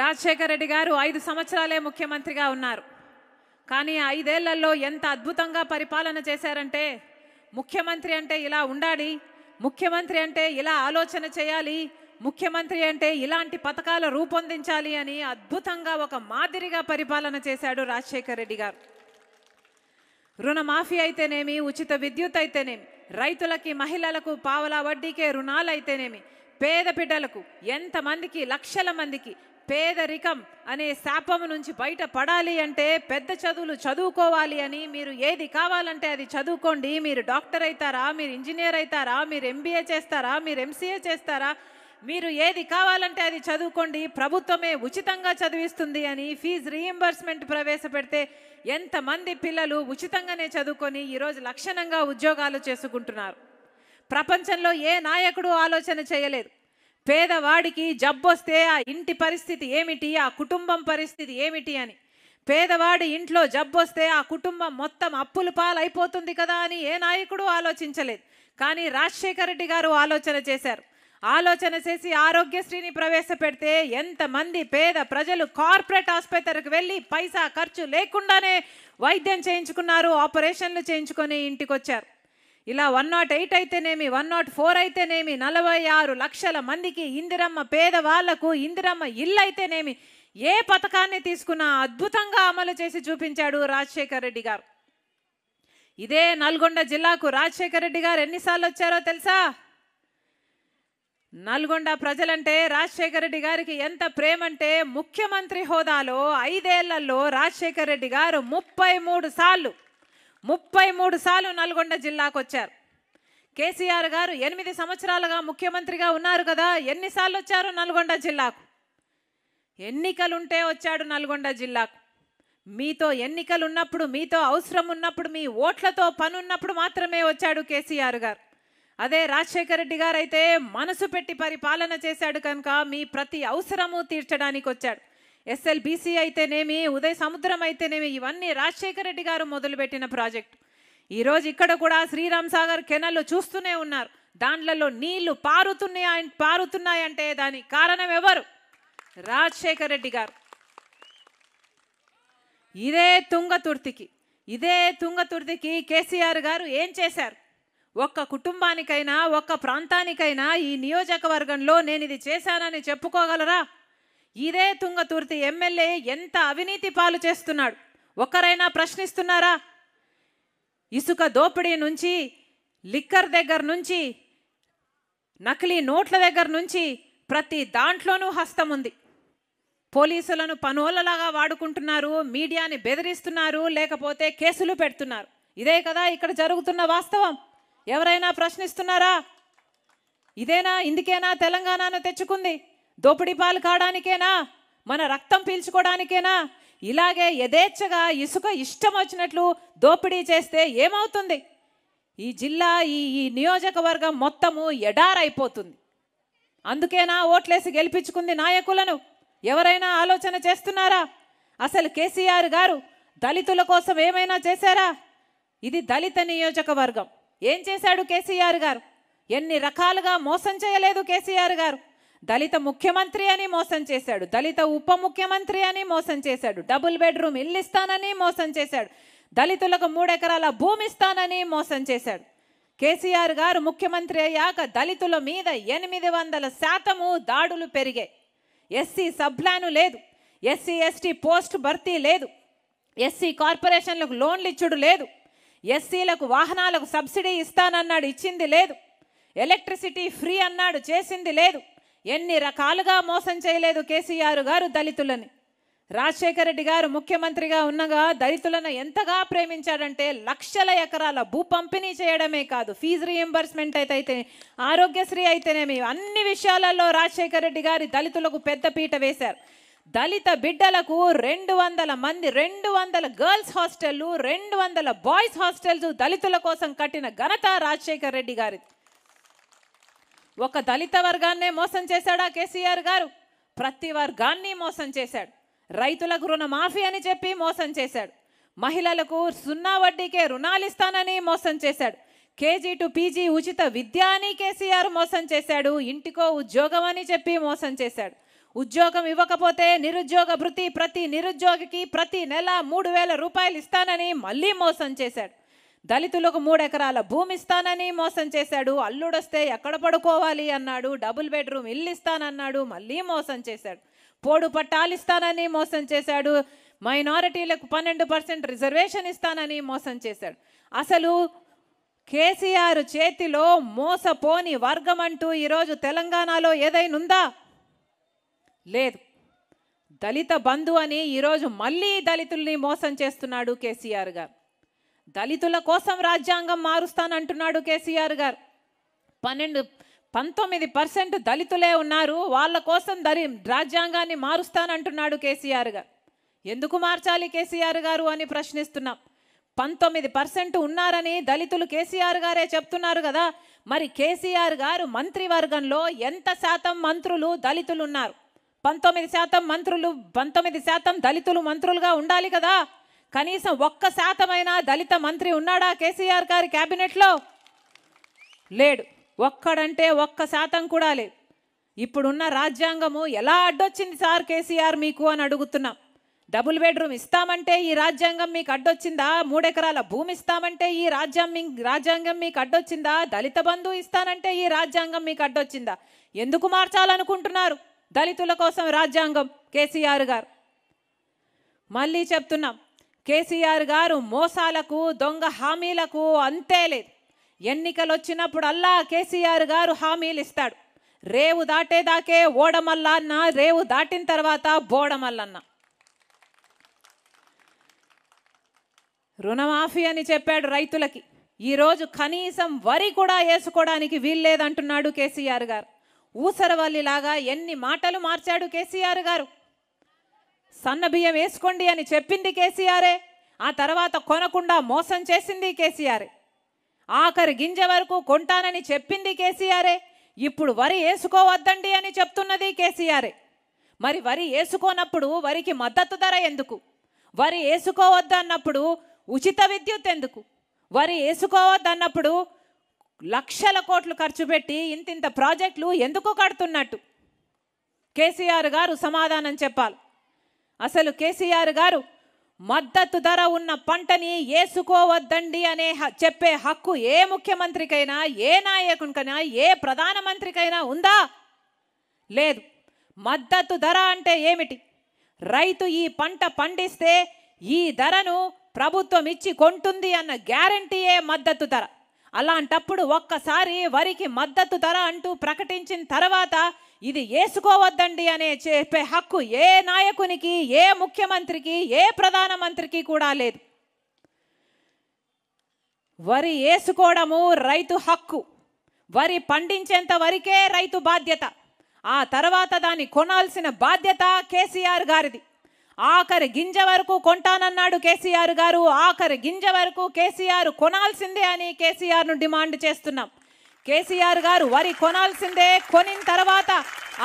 రాజశేఖర రెడ్డి గారు ఐదు సంవత్సరాలే ముఖ్యమంత్రిగా ఉన్నారు కానీ ఐదేళ్లలో ఎంత అద్భుతంగా పరిపాలన చేశారంటే ముఖ్యమంత్రి అంటే ఇలా ఉండాలి ముఖ్యమంత్రి అంటే ఇలా ఆలోచన చేయాలి ముఖ్యమంత్రి అంటే ఇలాంటి పథకాలు రూపొందించాలి అని అద్భుతంగా ఒక మాదిరిగా పరిపాలన చేశాడు రాజశేఖర రెడ్డి గారు రుణమాఫీ అయితేనేమి ఉచిత విద్యుత్ అయితేనేమి రైతులకి మహిళలకు పావలా వడ్డీకే రుణాలు అయితేనేమి పేద బిడ్డలకు ఎంతమందికి లక్షల మందికి పేదరికం అనే శాపం నుంచి బయటపడాలి అంటే పెద్ద చదువులు చదువుకోవాలి అని మీరు ఏది కావాలంటే అది చదువుకోండి మీరు డాక్టర్ అవుతారా మీరు ఇంజనీర్ అవుతారా మీరు ఎంబీఏ చేస్తారా మీరు ఎంసీఏ చేస్తారా మీరు ఏది కావాలంటే అది చదువుకోండి ప్రభుత్వమే ఉచితంగా చదివిస్తుంది అని ఫీజు రీఎంబర్స్మెంట్ ప్రవేశపెడితే ఎంతమంది పిల్లలు ఉచితంగానే చదువుకొని ఈరోజు లక్షణంగా ఉద్యోగాలు చేసుకుంటున్నారు ప్రపంచంలో ఏ నాయకుడు ఆలోచన చేయలేదు పేదవాడికి జబ్బొస్తే ఆ ఇంటి పరిస్థితి ఏమిటి ఆ కుటుంబం పరిస్థితి ఏమిటి అని పేదవాడి ఇంట్లో జబ్బొస్తే ఆ కుటుంబం మొత్తం అప్పులు పాలైపోతుంది కదా అని ఏ నాయకుడు ఆలోచించలేదు కానీ రాజశేఖర రెడ్డి గారు ఆలోచన చేశారు ఆలోచన చేసి ఆరోగ్యశ్రీని ప్రవేశపెడితే ఎంతమంది పేద ప్రజలు కార్పొరేట్ ఆసుపత్రికి వెళ్ళి పైసా ఖర్చు లేకుండానే వైద్యం చేయించుకున్నారు ఆపరేషన్లు చేయించుకొని ఇంటికి వచ్చారు ఇలా వన్ నాట్ ఎయిట్ అయితేనేమి వన్ నాట్ ఫోర్ అయితేనేమి నలభై ఆరు లక్షల మందికి ఇందిరమ్మ పేదవాళ్లకు ఇందిరమ్మ ఇల్లు అయితేనేమి ఏ పథకాన్ని తీసుకున్నా అద్భుతంగా అమలు చేసి చూపించాడు రాజశేఖర్ రెడ్డి గారు ఇదే నల్గొండ జిల్లాకు రాజశేఖర్ రెడ్డి గారు ఎన్నిసార్లు వచ్చారో తెలుసా నల్గొండ ప్రజలంటే రాజశేఖర రెడ్డి గారికి ఎంత ప్రేమంటే ముఖ్యమంత్రి హోదాలో ఐదేళ్లలో రాజశేఖర రెడ్డి గారు ముప్పై మూడు సార్లు ముప్పై మూడు సార్లు నల్గొండ జిల్లాకు వచ్చారు కేసీఆర్ గారు ఎనిమిది సంవత్సరాలుగా ముఖ్యమంత్రిగా ఉన్నారు కదా ఎన్నిసార్లు వచ్చారు నల్గొండ జిల్లాకు ఎన్నికలుంటే వచ్చాడు నల్గొండ జిల్లాకు మీతో ఎన్నికలు ఉన్నప్పుడు మీతో అవసరం ఉన్నప్పుడు మీ ఓట్లతో పనున్నప్పుడు మాత్రమే వచ్చాడు కేసీఆర్ గారు అదే రాజశేఖర రెడ్డి గారు అయితే మనసు పెట్టి పరిపాలన చేశాడు కనుక మీ ప్రతి అవసరము తీర్చడానికి వచ్చాడు ఎస్ఎల్బీసీ అయితేనేమి ఉదయ సముద్రం అయితేనేమి ఇవన్నీ రాజశేఖర రెడ్డి గారు మొదలుపెట్టిన ప్రాజెక్ట్ ఈరోజు ఇక్కడ కూడా శ్రీరామ్ సాగర్ కెనల్లో చూస్తూనే ఉన్నారు దాంట్లలో నీళ్లు పారుతున్నాయి పారుతున్నాయంటే దానికి కారణం ఎవరు రాజశేఖర రెడ్డి గారు ఇదే తుంగతుర్తికి ఇదే తుంగతుర్తికి కేసీఆర్ గారు ఏం చేశారు ఒక్క కుటుంబానికైనా ఒక్క ప్రాంతానికైనా ఈ నియోజకవర్గంలో నేను ఇది చేశానని చెప్పుకోగలరా ఇదే తుంగతుర్తి ఎమ్మెల్యే ఎంత అవినీతి పాలు చేస్తున్నాడు ఒకరైనా ప్రశ్నిస్తున్నారా ఇసుక దోపిడీ నుంచి లిక్కర్ దగ్గర నుంచి నకిలీ నోట్ల దగ్గర నుంచి ప్రతి దాంట్లోనూ హస్తం ఉంది పోలీసులను పనోళ్ళలాగా వాడుకుంటున్నారు మీడియాని బెదిరిస్తున్నారు లేకపోతే కేసులు పెడుతున్నారు ఇదే కదా ఇక్కడ జరుగుతున్న వాస్తవం ఎవరైనా ప్రశ్నిస్తున్నారా ఇదేనా ఇందుకేనా తెలంగాణను తెచ్చుకుంది దోపిడీ పాలు కావడానికేనా మన రక్తం పీల్చుకోవడానికేనా ఇలాగే యథేచ్ఛగా ఇసుక ఇష్టం వచ్చినట్లు దోపిడీ చేస్తే ఏమవుతుంది ఈ జిల్లా ఈ ఈ నియోజకవర్గం మొత్తము ఎడారైపోతుంది అందుకేనా ఓట్లేసి గెలిపించుకుంది నాయకులను ఎవరైనా ఆలోచన చేస్తున్నారా అసలు కేసీఆర్ గారు దళితుల కోసం ఏమైనా చేశారా ఇది దళిత నియోజకవర్గం ఏం చేశాడు కేసీఆర్ గారు ఎన్ని రకాలుగా మోసం చేయలేదు కేసీఆర్ గారు దళిత ముఖ్యమంత్రి అని మోసం చేశాడు దళిత ఉప ముఖ్యమంత్రి అని మోసం చేశాడు డబుల్ బెడ్రూమ్ ఇల్లు ఇస్తానని మోసం చేశాడు దళితులకు మూడెకరాల భూమి ఇస్తానని మోసం చేశాడు కేసీఆర్ గారు ముఖ్యమంత్రి అయ్యాక దళితుల మీద ఎనిమిది వందల శాతము దాడులు పెరిగాయి ఎస్సీ సబ్లాను లేదు ఎస్సీ ఎస్టీ పోస్ట్ భర్తీ లేదు ఎస్సీ కార్పొరేషన్లకు లోన్లు ఇచ్చుడు లేదు ఎస్సీలకు వాహనాలకు సబ్సిడీ ఇస్తానన్నాడు ఇచ్చింది లేదు ఎలక్ట్రిసిటీ ఫ్రీ అన్నాడు చేసింది లేదు ఎన్ని రకాలుగా మోసం చేయలేదు కేసీఆర్ గారు దళితులని రాజశేఖర రెడ్డి గారు ముఖ్యమంత్రిగా ఉన్నగా దళితులను ఎంతగా ప్రేమించాడంటే లక్షల ఎకరాల భూ పంపిణీ చేయడమే కాదు ఫీజు రీఎంబర్స్మెంట్ అయితే ఆరోగ్యశ్రీ అయితేనేమి అన్ని విషయాలలో రాజశేఖర రెడ్డి గారి దళితులకు పెద్ద పీట వేశారు దళిత బిడ్డలకు రెండు వందల మంది రెండు వందల గర్ల్స్ హాస్టళ్ళు రెండు వందల బాయ్స్ హాస్టల్స్ దళితుల కోసం కట్టిన ఘనత రాజశేఖర్ రెడ్డి గారిది ఒక దళిత వర్గాన్నే మోసం చేశాడా కేసీఆర్ గారు ప్రతి వర్గాన్ని మోసం చేశాడు రైతులకు రుణమాఫీ అని చెప్పి మోసం చేశాడు మహిళలకు సున్నా వడ్డీకే రుణాలు ఇస్తానని మోసం చేశాడు కేజీ టు పీజీ ఉచిత విద్య అని కేసీఆర్ మోసం చేశాడు ఇంటికో ఉద్యోగం అని చెప్పి మోసం చేశాడు ఉద్యోగం ఇవ్వకపోతే నిరుద్యోగ భృతి ప్రతి నిరుద్యోగికి ప్రతి నెల మూడు వేల రూపాయలు ఇస్తానని మళ్ళీ మోసం చేశాడు దళితులకు మూడు ఎకరాల భూమి ఇస్తానని మోసం చేశాడు అల్లుడొస్తే ఎక్కడ పడుకోవాలి అన్నాడు డబుల్ బెడ్రూమ్ ఇల్లు ఇస్తానన్నాడు మళ్ళీ మోసం చేశాడు పోడు పట్టాలు ఇస్తానని మోసం చేశాడు మైనారిటీలకు పన్నెండు పర్సెంట్ రిజర్వేషన్ ఇస్తానని మోసం చేశాడు అసలు కేసీఆర్ చేతిలో మోసపోని వర్గం అంటూ ఈరోజు తెలంగాణలో ఏదైనా ఉందా లేదు దళిత బంధు అని ఈరోజు మళ్ళీ దళితుల్ని మోసం చేస్తున్నాడు కేసీఆర్ గారు దళితుల కోసం రాజ్యాంగం మారుస్తానంటున్నాడు కేసీఆర్ గారు పన్నెండు పంతొమ్మిది పర్సెంట్ దళితులే ఉన్నారు వాళ్ళ కోసం దరి రాజ్యాంగాన్ని మారుస్తానంటున్నాడు కేసీఆర్ గారు ఎందుకు మార్చాలి కేసీఆర్ గారు అని ప్రశ్నిస్తున్నాం పంతొమ్మిది పర్సెంట్ ఉన్నారని దళితులు కేసీఆర్ గారే చెప్తున్నారు కదా మరి కేసీఆర్ గారు మంత్రివర్గంలో ఎంత శాతం మంత్రులు దళితులు ఉన్నారు పంతొమ్మిది శాతం మంత్రులు పంతొమ్మిది శాతం దళితులు మంత్రులుగా ఉండాలి కదా కనీసం ఒక్క శాతమైన దళిత మంత్రి ఉన్నాడా కేసీఆర్ గారి క్యాబినెట్లో లేడు ఒక్కడంటే ఒక్క శాతం కూడా లేదు ఇప్పుడున్న రాజ్యాంగము ఎలా అడ్డొచ్చింది సార్ కేసీఆర్ మీకు అని అడుగుతున్నాం డబుల్ బెడ్రూమ్ ఇస్తామంటే ఈ రాజ్యాంగం మీకు అడ్డొచ్చిందా మూడెకరాల భూమి ఇస్తామంటే ఈ రాజ్యాంగం రాజ్యాంగం మీకు అడ్డొచ్చిందా దళిత బంధువు ఇస్తానంటే ఈ రాజ్యాంగం మీకు అడ్డొచ్చిందా ఎందుకు మార్చాలనుకుంటున్నారు దళితుల కోసం రాజ్యాంగం కేసీఆర్ గారు మళ్ళీ చెప్తున్నాం కేసీఆర్ గారు మోసాలకు దొంగ హామీలకు అంతే లేదు ఎన్నికలు వచ్చినప్పుడల్లా కేసీఆర్ గారు హామీలు ఇస్తాడు రేవు దాటేదాకే ఓడమల్లా అన్న రేవు దాటిన తర్వాత బోడమల్లన్న రుణమాఫీ అని చెప్పాడు రైతులకి ఈరోజు కనీసం వరి కూడా వేసుకోవడానికి వీల్లేదంటున్నాడు కేసీఆర్ గారు ఊసరవల్లిలాగా ఎన్ని మాటలు మార్చాడు కేసీఆర్ గారు సన్న బియ్యం వేసుకోండి అని చెప్పింది కేసీఆరే ఆ తర్వాత కొనకుండా మోసం చేసింది కేసీఆరే ఆఖరి గింజ వరకు కొంటానని చెప్పింది కేసీఆరే ఇప్పుడు వరి వేసుకోవద్దండి అని చెప్తున్నది కేసీఆరే మరి వరి వేసుకోనప్పుడు వరికి మద్దతు ధర ఎందుకు వరి వేసుకోవద్దన్నప్పుడు ఉచిత విద్యుత్ ఎందుకు వరి వేసుకోవద్దన్నప్పుడు లక్షల కోట్లు ఖర్చు పెట్టి ఇంతింత ప్రాజెక్టులు ఎందుకు కడుతున్నట్టు కేసీఆర్ గారు సమాధానం చెప్పాలి అసలు కేసీఆర్ గారు మద్దతు ధర ఉన్న పంటని ఏసుకోవద్దండి అనే చెప్పే హక్కు ఏ ముఖ్యమంత్రికైనా ఏ నాయకునికైనా ఏ ప్రధానమంత్రికైనా ఉందా లేదు మద్దతు ధర అంటే ఏమిటి రైతు ఈ పంట పండిస్తే ఈ ధరను ప్రభుత్వం ఇచ్చి కొంటుంది అన్న గ్యారంటీయే మద్దతు ధర అలాంటప్పుడు ఒక్కసారి వరికి మద్దతు ధర అంటూ ప్రకటించిన తర్వాత ఇది వేసుకోవద్దండి అనే చెప్పే హక్కు ఏ నాయకునికి ఏ ముఖ్యమంత్రికి ఏ ప్రధానమంత్రికి కూడా లేదు వరి వేసుకోవడము రైతు హక్కు వరి పండించేంత వరికే రైతు బాధ్యత ఆ తర్వాత దాన్ని కొనాల్సిన బాధ్యత కేసీఆర్ గారిది ఆఖరి గింజ వరకు కొంటానన్నాడు కేసీఆర్ గారు ఆఖరి గింజ వరకు కేసీఆర్ కొనాల్సిందే అని కేసీఆర్ను డిమాండ్ చేస్తున్నాం కేసీఆర్ గారు వరి కొనాల్సిందే కొనిన తర్వాత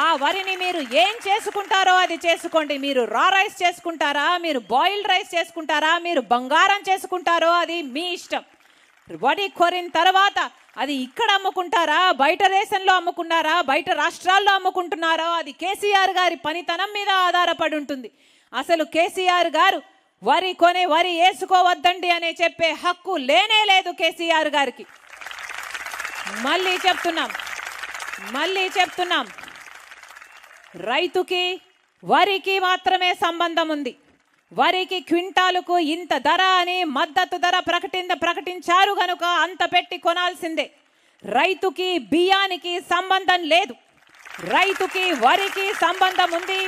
ఆ వరిని మీరు ఏం చేసుకుంటారో అది చేసుకోండి మీరు రా రైస్ చేసుకుంటారా మీరు బాయిల్డ్ రైస్ చేసుకుంటారా మీరు బంగారం చేసుకుంటారో అది మీ ఇష్టం వరి కొరిన తర్వాత అది ఇక్కడ అమ్ముకుంటారా బయట దేశంలో అమ్ముకున్నారా బయట రాష్ట్రాల్లో అమ్ముకుంటున్నారో అది కేసీఆర్ గారి పనితనం మీద ఆధారపడి ఉంటుంది అసలు కేసీఆర్ గారు వరి కొనే వరి వేసుకోవద్దండి అనే చెప్పే హక్కు లేనే లేదు కేసీఆర్ గారికి మళ్ళీ చెప్తున్నాం మళ్ళీ చెప్తున్నాం రైతుకి వరికి మాత్రమే సంబంధం ఉంది వరికి క్వింటాలుకు ఇంత ధర అని మద్దతు ధర ప్రకటింద ప్రకటించారు కనుక అంత పెట్టి కొనాల్సిందే రైతుకి బియ్యానికి సంబంధం లేదు రైతుకి వరికి సంబంధం ఉంది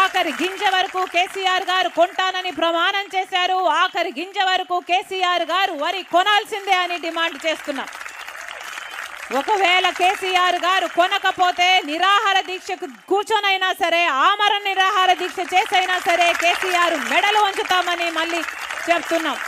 ఆఖరి గింజ వరకు కేసీఆర్ గారు కొంటానని ప్రమాణం చేశారు ఆఖరి గింజ వరకు కేసీఆర్ గారు వరి కొనాల్సిందే అని డిమాండ్ చేస్తున్నాం ఒకవేళ కేసీఆర్ గారు కొనకపోతే నిరాహార దీక్షకు కూర్చొనైనా సరే ఆమరణ నిరాహార దీక్ష చేసైనా సరే కేసీఆర్ మెడలు వంచుతామని మళ్ళీ చెప్తున్నాం